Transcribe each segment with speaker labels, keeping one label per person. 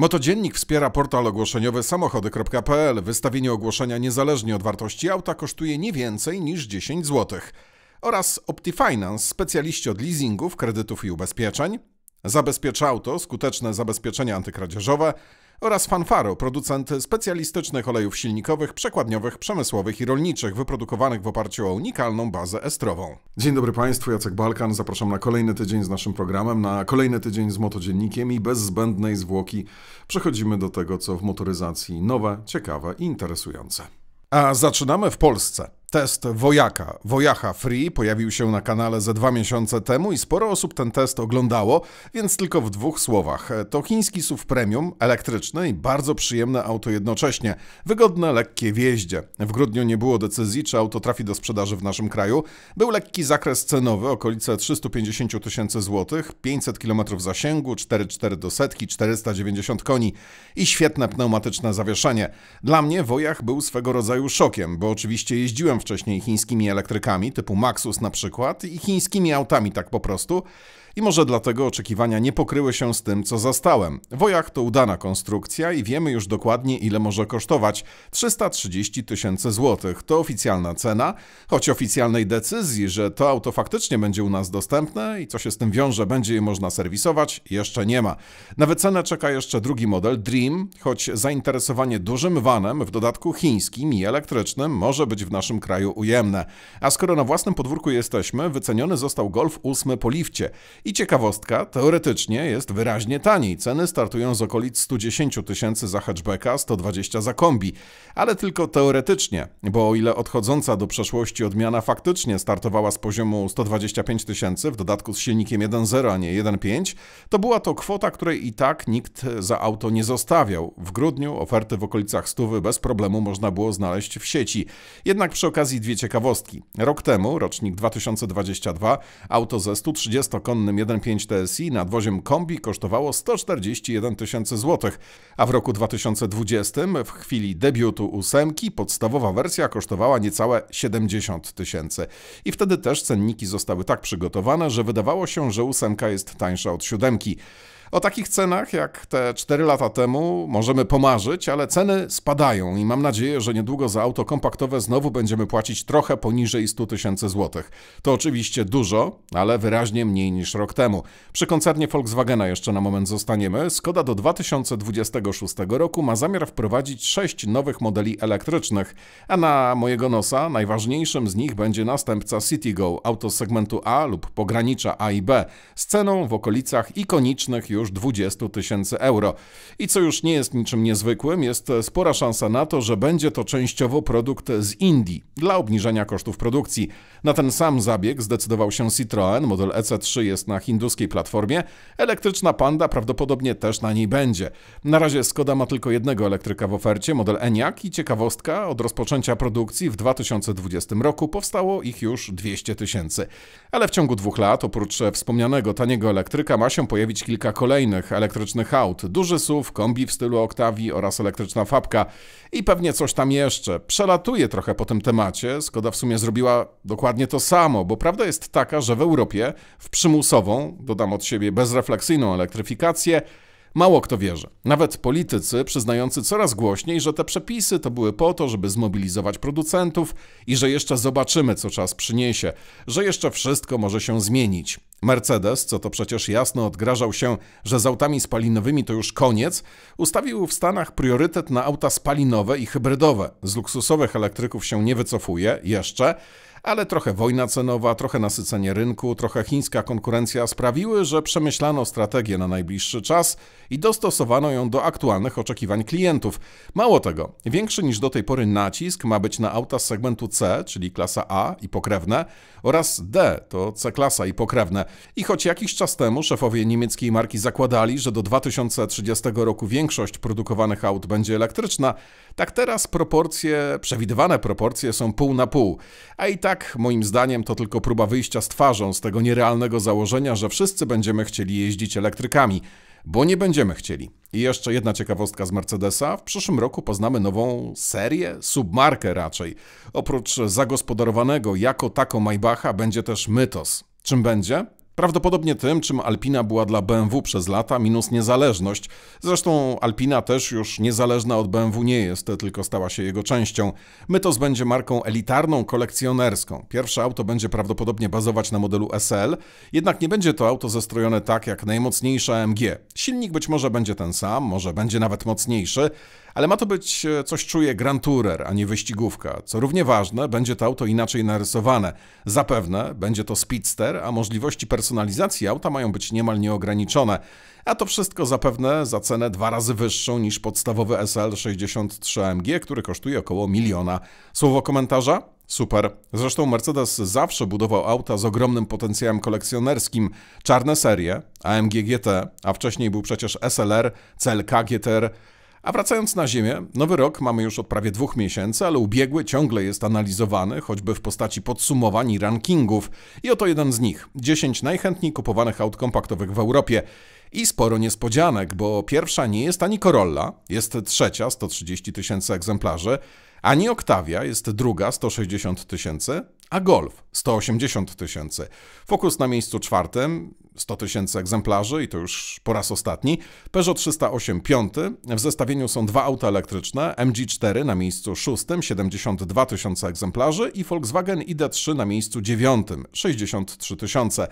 Speaker 1: Motodziennik wspiera portal ogłoszeniowy samochody.pl. Wystawienie ogłoszenia niezależnie od wartości auta kosztuje nie więcej niż 10 zł. Oraz OptiFinance, specjaliści od leasingów, kredytów i ubezpieczeń. Zabezpiecz auto, skuteczne zabezpieczenia antykradzieżowe oraz Fanfaro, producent specjalistycznych olejów silnikowych, przekładniowych, przemysłowych i rolniczych, wyprodukowanych w oparciu o unikalną bazę estrową. Dzień dobry Państwu, Jacek Balkan, zapraszam na kolejny tydzień z naszym programem, na kolejny tydzień z motodziennikiem i bez zbędnej zwłoki przechodzimy do tego, co w motoryzacji nowe, ciekawe i interesujące. A zaczynamy w Polsce. Test Wojaka, Wojacha Free pojawił się na kanale ze dwa miesiące temu i sporo osób ten test oglądało, więc tylko w dwóch słowach. To chiński SUV premium, elektryczny i bardzo przyjemne auto jednocześnie. Wygodne, lekkie wieździe. W grudniu nie było decyzji, czy auto trafi do sprzedaży w naszym kraju. Był lekki zakres cenowy, okolice 350 tysięcy złotych, 500 km zasięgu, 4,4 do setki, 490 koni i świetne pneumatyczne zawieszenie. Dla mnie Wojach był swego rodzaju szokiem, bo oczywiście jeździłem wcześniej chińskimi elektrykami, typu Maxus na przykład, i chińskimi autami tak po prostu, i może dlatego oczekiwania nie pokryły się z tym, co zastałem. Wojak to udana konstrukcja i wiemy już dokładnie, ile może kosztować. 330 tysięcy złotych to oficjalna cena, choć oficjalnej decyzji, że to auto faktycznie będzie u nas dostępne i co się z tym wiąże, będzie je można serwisować, jeszcze nie ma. Na wycenę czeka jeszcze drugi model, Dream, choć zainteresowanie dużym vanem, w dodatku chińskim i elektrycznym, może być w naszym kraju ujemne. A skoro na własnym podwórku jesteśmy, wyceniony został Golf 8 po lifcie i ciekawostka, teoretycznie jest wyraźnie taniej. Ceny startują z okolic 110 tysięcy za hatchbacka, 120 za kombi. Ale tylko teoretycznie, bo o ile odchodząca do przeszłości odmiana faktycznie startowała z poziomu 125 tysięcy, w dodatku z silnikiem 1.0, a nie 1.5, to była to kwota, której i tak nikt za auto nie zostawiał. W grudniu oferty w okolicach stówy bez problemu można było znaleźć w sieci. Jednak przy okazji dwie ciekawostki. Rok temu, rocznik 2022, auto ze 130-konnym 1.5 TSI woziem kombi kosztowało 141 tysięcy złotych, a w roku 2020 w chwili debiutu ósemki podstawowa wersja kosztowała niecałe 70 tysięcy. I wtedy też cenniki zostały tak przygotowane, że wydawało się, że ósemka jest tańsza od siódemki. O takich cenach jak te 4 lata temu możemy pomarzyć, ale ceny spadają i mam nadzieję, że niedługo za auto kompaktowe znowu będziemy płacić trochę poniżej 100 tysięcy złotych. To oczywiście dużo, ale wyraźnie mniej niż rok temu. Przy koncernie Volkswagena jeszcze na moment zostaniemy. Skoda do 2026 roku ma zamiar wprowadzić 6 nowych modeli elektrycznych, a na mojego nosa najważniejszym z nich będzie następca Citygo auto segmentu A lub pogranicza A i B, z ceną w okolicach ikonicznych już już 20 tysięcy euro. I co już nie jest niczym niezwykłym, jest spora szansa na to, że będzie to częściowo produkt z Indii dla obniżenia kosztów produkcji. Na ten sam zabieg zdecydował się Citroën, model EC3 jest na hinduskiej platformie, elektryczna Panda prawdopodobnie też na niej będzie. Na razie Skoda ma tylko jednego elektryka w ofercie, model Enyaq i ciekawostka, od rozpoczęcia produkcji w 2020 roku powstało ich już 200 tysięcy. Ale w ciągu dwóch lat, oprócz wspomnianego taniego elektryka, ma się pojawić kilka kolejnych kolejnych elektrycznych aut. Duży SUV, kombi w stylu Octavii oraz elektryczna fabka i pewnie coś tam jeszcze. Przelatuje trochę po tym temacie. Skoda w sumie zrobiła dokładnie to samo, bo prawda jest taka, że w Europie w przymusową, dodam od siebie bezrefleksyjną elektryfikację, Mało kto wierzy. Nawet politycy przyznający coraz głośniej, że te przepisy to były po to, żeby zmobilizować producentów i że jeszcze zobaczymy, co czas przyniesie, że jeszcze wszystko może się zmienić. Mercedes, co to przecież jasno odgrażał się, że z autami spalinowymi to już koniec, ustawił w Stanach priorytet na auta spalinowe i hybrydowe. Z luksusowych elektryków się nie wycofuje jeszcze ale trochę wojna cenowa, trochę nasycenie rynku, trochę chińska konkurencja sprawiły, że przemyślano strategię na najbliższy czas i dostosowano ją do aktualnych oczekiwań klientów. Mało tego, większy niż do tej pory nacisk ma być na auta z segmentu C, czyli klasa A i pokrewne, oraz D, to C-klasa i pokrewne. I choć jakiś czas temu szefowie niemieckiej marki zakładali, że do 2030 roku większość produkowanych aut będzie elektryczna, tak teraz proporcje, przewidywane proporcje są pół na pół. A i tak tak, moim zdaniem, to tylko próba wyjścia z twarzą z tego nierealnego założenia, że wszyscy będziemy chcieli jeździć elektrykami, bo nie będziemy chcieli. I jeszcze jedna ciekawostka z Mercedesa. W przyszłym roku poznamy nową serię, submarkę raczej. Oprócz zagospodarowanego jako tako Maybacha będzie też Mytos. Czym będzie? Prawdopodobnie tym, czym Alpina była dla BMW przez lata, minus niezależność. Zresztą Alpina też już niezależna od BMW nie jest, tylko stała się jego częścią. Mytos będzie marką elitarną, kolekcjonerską. Pierwsze auto będzie prawdopodobnie bazować na modelu SL, jednak nie będzie to auto zestrojone tak jak najmocniejsze AMG. Silnik być może będzie ten sam, może będzie nawet mocniejszy, ale ma to być e, coś czuje Grand Tourer, a nie wyścigówka. Co równie ważne, będzie to auto inaczej narysowane. Zapewne będzie to speedster, a możliwości personalizacji auta mają być niemal nieograniczone. A to wszystko zapewne za cenę dwa razy wyższą niż podstawowy SL63MG, który kosztuje około miliona. Słowo komentarza? Super. Zresztą Mercedes zawsze budował auta z ogromnym potencjałem kolekcjonerskim. Czarne serie, AMG GT, a wcześniej był przecież SLR, CLK GTR, a wracając na Ziemię, nowy rok mamy już od prawie dwóch miesięcy, ale ubiegły ciągle jest analizowany, choćby w postaci podsumowań i rankingów. I oto jeden z nich: 10 najchętniej kupowanych aut kompaktowych w Europie. I sporo niespodzianek, bo pierwsza nie jest ani Corolla, jest trzecia 130 tysięcy egzemplarzy, ani Octavia jest druga 160 tysięcy, a Golf 180 tysięcy. Fokus na miejscu czwartym 100 tysięcy egzemplarzy i to już po raz ostatni. Peugeot 308 5. W zestawieniu są dwa auta elektryczne, MG4 na miejscu 6, 72 tysiące egzemplarzy i Volkswagen ID3 na miejscu 9, 63 tysiące.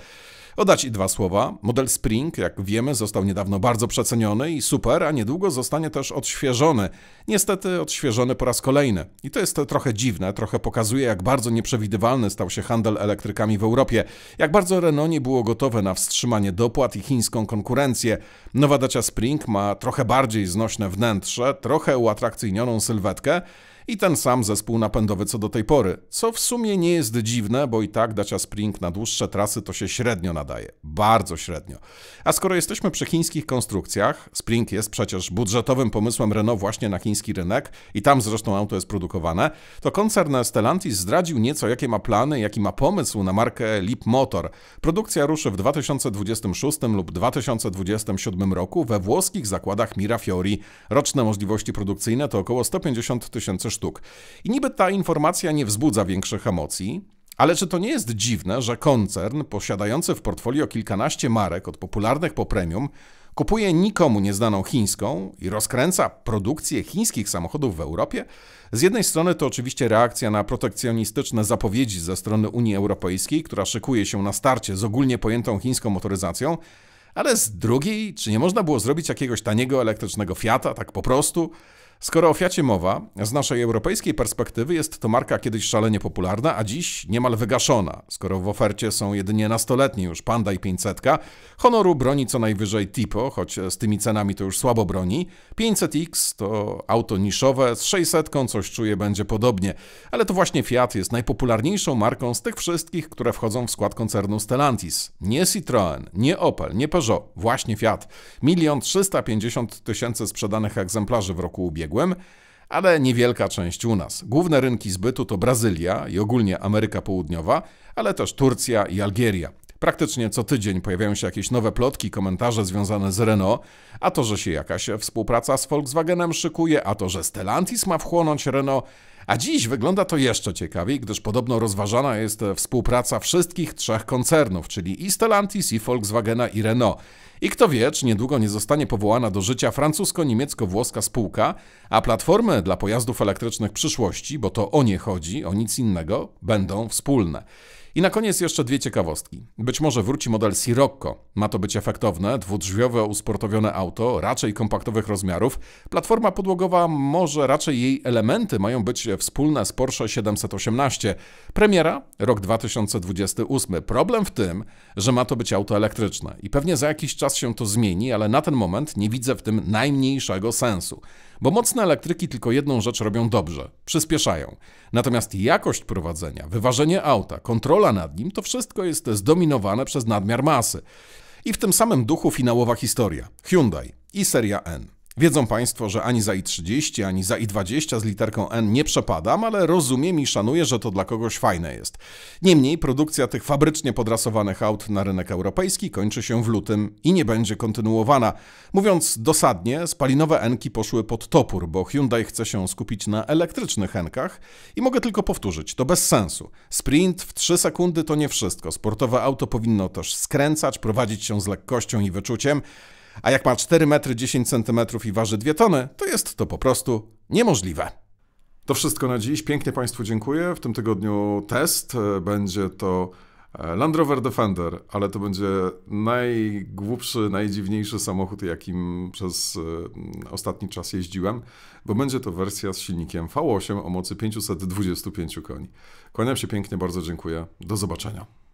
Speaker 1: Oddać i dwa słowa. Model Spring, jak wiemy, został niedawno bardzo przeceniony i super, a niedługo zostanie też odświeżony. Niestety odświeżony po raz kolejny. I to jest trochę dziwne, trochę pokazuje, jak bardzo nieprzewidywalny stał się handel elektrykami w Europie, jak bardzo Renault nie było gotowe na wstrzymanie dopłat i chińską konkurencję. Nowa Dacia Spring ma trochę bardziej znośne wnętrze, trochę uatrakcyjnioną sylwetkę, i ten sam zespół napędowy co do tej pory. Co w sumie nie jest dziwne, bo i tak Dacia Spring na dłuższe trasy to się średnio nadaje. Bardzo średnio. A skoro jesteśmy przy chińskich konstrukcjach, Spring jest przecież budżetowym pomysłem Renault właśnie na chiński rynek i tam zresztą auto jest produkowane, to koncern Stellantis zdradził nieco jakie ma plany, jaki ma pomysł na markę Leap Motor. Produkcja ruszy w 2026 lub 2027 roku we włoskich zakładach Mirafiori. Roczne możliwości produkcyjne to około 150 tysięcy sztuk. I niby ta informacja nie wzbudza większych emocji, ale czy to nie jest dziwne, że koncern posiadający w portfolio kilkanaście marek, od popularnych po premium, kupuje nikomu nieznaną chińską i rozkręca produkcję chińskich samochodów w Europie? Z jednej strony to oczywiście reakcja na protekcjonistyczne zapowiedzi ze strony Unii Europejskiej, która szykuje się na starcie z ogólnie pojętą chińską motoryzacją, ale z drugiej, czy nie można było zrobić jakiegoś taniego elektrycznego Fiata tak po prostu? Skoro o Fiacie mowa, z naszej europejskiej perspektywy jest to marka kiedyś szalenie popularna, a dziś niemal wygaszona. Skoro w ofercie są jedynie nastoletnie już Panda i 500, Honoru broni co najwyżej Tipo, choć z tymi cenami to już słabo broni. 500X to auto niszowe, z 600 coś czuję będzie podobnie, ale to właśnie Fiat jest najpopularniejszą marką z tych wszystkich, które wchodzą w skład koncernu Stellantis. Nie Citroën, nie Opel, nie Peugeot, właśnie Fiat. 1 350 000 sprzedanych egzemplarzy w roku ubiegłym ale niewielka część u nas. Główne rynki zbytu to Brazylia i ogólnie Ameryka Południowa, ale też Turcja i Algieria. Praktycznie co tydzień pojawiają się jakieś nowe plotki, komentarze związane z Renault, a to, że się jakaś współpraca z Volkswagenem szykuje, a to, że Stellantis ma wchłonąć Renault, a dziś wygląda to jeszcze ciekawiej, gdyż podobno rozważana jest współpraca wszystkich trzech koncernów, czyli i Stellantis, i Volkswagena, i Renault. I kto wie, czy niedługo nie zostanie powołana do życia francusko-niemiecko-włoska spółka, a platformy dla pojazdów elektrycznych przyszłości, bo to o nie chodzi, o nic innego, będą wspólne. I na koniec jeszcze dwie ciekawostki. Być może wróci model Sirocco. Ma to być efektowne, dwudrzwiowe, usportowione auto, raczej kompaktowych rozmiarów. Platforma podłogowa, może raczej jej elementy mają być wspólne z Porsche 718. Premiera rok 2028. Problem w tym, że ma to być auto elektryczne. I pewnie za jakiś czas się to zmieni, ale na ten moment nie widzę w tym najmniejszego sensu. Bo mocne elektryki tylko jedną rzecz robią dobrze przyspieszają. Natomiast jakość prowadzenia, wyważenie auta, kontrola nad nim, to wszystko jest zdominowane przez nadmiar masy. I w tym samym duchu finałowa historia. Hyundai i seria N. Wiedzą Państwo, że ani za i30, ani za i20 z literką N nie przepadam, ale rozumiem i szanuję, że to dla kogoś fajne jest. Niemniej produkcja tych fabrycznie podrasowanych aut na rynek europejski kończy się w lutym i nie będzie kontynuowana. Mówiąc dosadnie, spalinowe Enki poszły pod topór, bo Hyundai chce się skupić na elektrycznych Enkach i mogę tylko powtórzyć, to bez sensu. Sprint w 3 sekundy to nie wszystko. Sportowe auto powinno też skręcać, prowadzić się z lekkością i wyczuciem, a jak ma 4 metry 10 cm i waży 2 tony, to jest to po prostu niemożliwe. To wszystko na dziś. Pięknie Państwu dziękuję. W tym tygodniu test. E, będzie to e, Land Rover Defender, ale to będzie najgłupszy, najdziwniejszy samochód, jakim przez e, ostatni czas jeździłem, bo będzie to wersja z silnikiem V8 o mocy 525 koni. Kłaniam się pięknie, bardzo dziękuję. Do zobaczenia.